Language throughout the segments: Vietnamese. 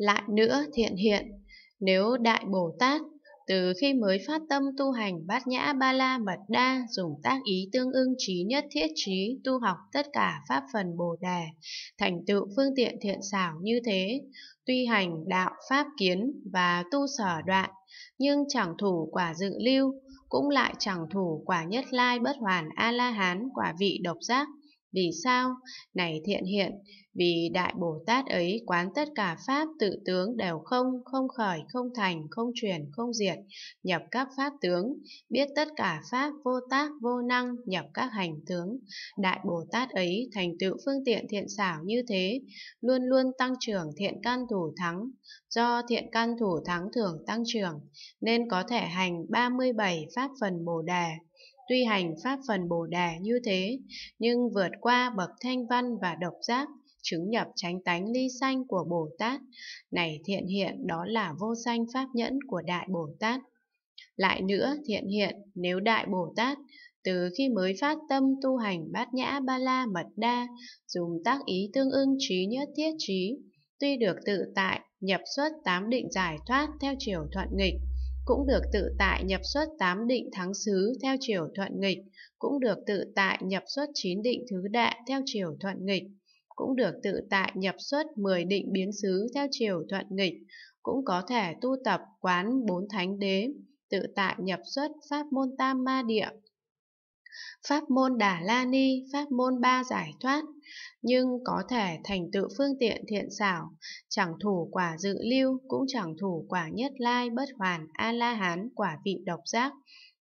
lại nữa thiện hiện. Nếu Đại Bồ Tát từ khi mới phát tâm tu hành bát nhã ba la mật đa dùng tác ý tương ưng trí nhất thiết trí tu học tất cả pháp phần bồ đề thành tựu phương tiện thiện xảo như thế tuy hành đạo pháp kiến và tu sở đoạn nhưng chẳng thủ quả dự lưu cũng lại chẳng thủ quả nhất lai bất hoàn a la hán quả vị độc giác vì sao? Này thiện hiện, vì Đại Bồ Tát ấy quán tất cả Pháp tự tướng đều không, không khởi, không thành, không truyền không diệt, nhập các Pháp tướng, biết tất cả Pháp vô tác, vô năng, nhập các hành tướng. Đại Bồ Tát ấy thành tựu phương tiện thiện xảo như thế, luôn luôn tăng trưởng thiện căn thủ thắng. Do thiện căn thủ thắng thường tăng trưởng, nên có thể hành 37 Pháp phần Bồ Đề. Tuy hành pháp phần Bồ đề như thế, nhưng vượt qua bậc thanh văn và độc giác, chứng nhập chánh tánh ly sanh của Bồ Tát. Này thiện hiện đó là vô sanh pháp nhẫn của Đại Bồ Tát. Lại nữa thiện hiện, nếu Đại Bồ Tát từ khi mới phát tâm tu hành bát nhã ba la mật đa, dùng tác ý tương ưng trí nhất thiết trí, tuy được tự tại, nhập xuất tám định giải thoát theo chiều thuận nghịch, cũng được tự tại nhập xuất tám định thắng xứ theo chiều thuận nghịch, cũng được tự tại nhập xuất chín định thứ đại theo chiều thuận nghịch, cũng được tự tại nhập xuất 10 định biến xứ theo chiều thuận nghịch, cũng có thể tu tập quán bốn thánh đế, tự tại nhập xuất pháp môn tam ma địa, Pháp môn Đà La Ni, pháp môn ba giải thoát, nhưng có thể thành tựu phương tiện thiện xảo, chẳng thủ quả dự lưu, cũng chẳng thủ quả nhất lai bất hoàn A-la-hán quả vị độc giác,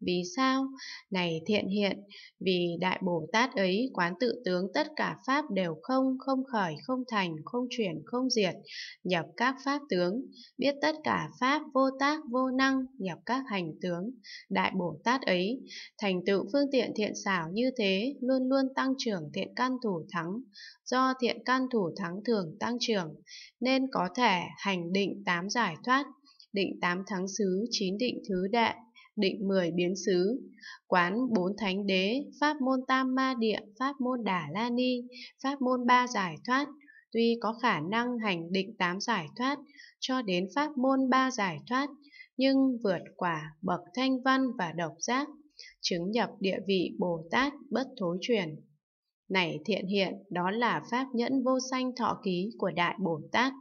vì sao? Này thiện hiện, vì Đại Bồ Tát ấy quán tự tướng tất cả Pháp đều không, không khởi, không thành, không chuyển, không diệt, nhập các Pháp tướng, biết tất cả Pháp vô tác, vô năng, nhập các hành tướng. Đại Bồ Tát ấy, thành tựu phương tiện thiện xảo như thế, luôn luôn tăng trưởng thiện căn thủ thắng, do thiện căn thủ thắng thường tăng trưởng, nên có thể hành định tám giải thoát, định tám thắng xứ, chín định thứ đệ định mười biến xứ, quán bốn thánh đế, pháp môn tam ma địa, pháp môn đà la ni, pháp môn ba giải thoát, tuy có khả năng hành định tám giải thoát cho đến pháp môn ba giải thoát, nhưng vượt quả bậc thanh văn và độc giác, chứng nhập địa vị Bồ Tát bất thối chuyển. Này thiện hiện, đó là pháp nhẫn vô sanh thọ ký của Đại Bồ Tát.